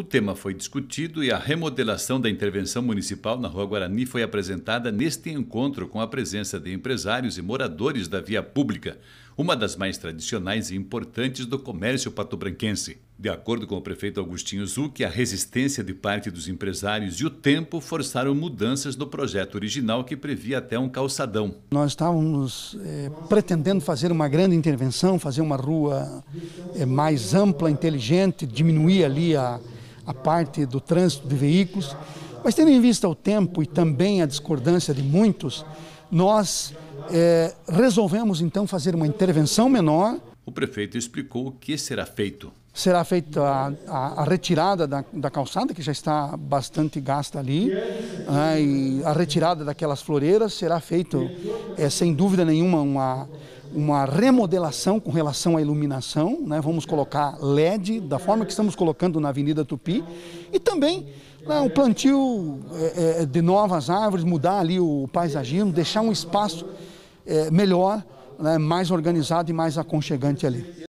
O tema foi discutido e a remodelação da intervenção municipal na Rua Guarani foi apresentada neste encontro com a presença de empresários e moradores da via pública, uma das mais tradicionais e importantes do comércio patobranquense. De acordo com o prefeito Agostinho Zucchi, a resistência de parte dos empresários e o tempo forçaram mudanças no projeto original que previa até um calçadão. Nós estávamos é, pretendendo fazer uma grande intervenção, fazer uma rua é, mais ampla, inteligente, diminuir ali a, a parte do trânsito de veículos. Mas tendo em vista o tempo e também a discordância de muitos, nós é, resolvemos então fazer uma intervenção menor. O prefeito explicou o que será feito. Será feita a, a, a retirada da, da, calçada, que já está bastante gasta ali, né, e a retirada daquelas floreiras será feita, é, eh, sem dúvida nenhuma, uma uma remodelação com relação à iluminação, né? vamos colocar LED da forma que estamos colocando na Avenida Tupi e também né, um plantio é, é de novas árvores, mudar ali o paisagismo, deixar um espaço é, melhor, né, mais organizado e mais aconchegante ali.